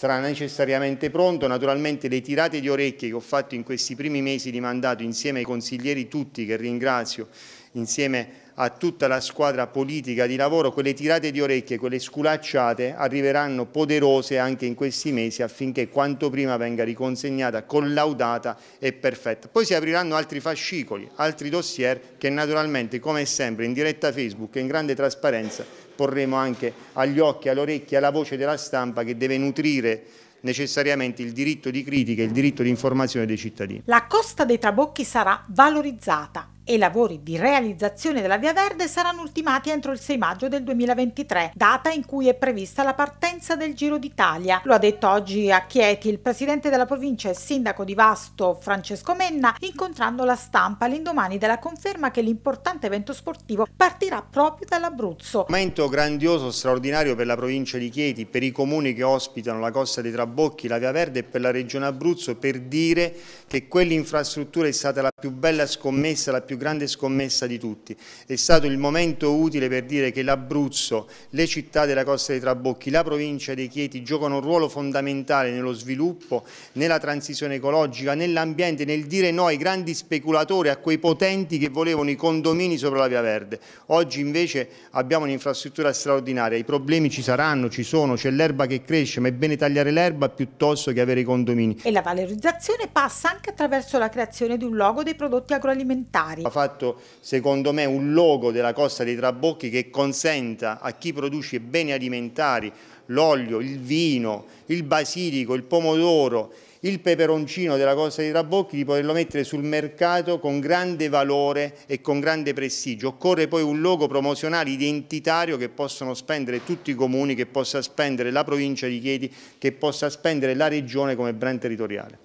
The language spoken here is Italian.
sarà necessariamente pronto. Naturalmente le tirate di orecchie che ho fatto in questi primi mesi di mandato insieme ai consiglieri tutti che ringrazio, insieme a tutta la squadra politica di lavoro, quelle tirate di orecchie, quelle sculacciate arriveranno poderose anche in questi mesi affinché quanto prima venga riconsegnata, collaudata e perfetta. Poi si apriranno altri fascicoli, altri dossier che naturalmente come sempre in diretta Facebook e in grande trasparenza porremo anche agli occhi, all'orecchia, alla voce della stampa che deve nutrire necessariamente il diritto di critica e il diritto di informazione dei cittadini. La costa dei trabocchi sarà valorizzata e i lavori di realizzazione della Via Verde saranno ultimati entro il 6 maggio del 2023, data in cui è prevista la partenza del Giro d'Italia. Lo ha detto oggi a Chieti il presidente della provincia e sindaco di Vasto Francesco Menna, incontrando la stampa l'indomani della conferma che l'importante evento sportivo partirà proprio dall'Abruzzo. Un momento grandioso, straordinario per la provincia di Chieti, per i comuni che ospitano la costa dei Trabocchi, la Via Verde e per la regione Abruzzo per dire che quell'infrastruttura è stata la più bella scommessa, la più grande scommessa di tutti. È stato il momento utile per dire che l'Abruzzo, le città della costa dei Trabocchi, la provincia dei Chieti giocano un ruolo fondamentale nello sviluppo, nella transizione ecologica, nell'ambiente, nel dire no ai grandi speculatori, a quei potenti che volevano i condomini sopra la Via Verde. Oggi invece abbiamo un'infrastruttura straordinaria, i problemi ci saranno, ci sono, c'è l'erba che cresce, ma è bene tagliare l'erba piuttosto che avere i condomini. E la valorizzazione passa anche attraverso la creazione di un logo dei prodotti agroalimentari va fatto secondo me un logo della Costa dei Trabocchi che consenta a chi produce beni alimentari, l'olio, il vino, il basilico, il pomodoro, il peperoncino della Costa dei Trabocchi di poterlo mettere sul mercato con grande valore e con grande prestigio. Occorre poi un logo promozionale identitario che possano spendere tutti i comuni, che possa spendere la provincia di Chieti, che possa spendere la regione come brand territoriale.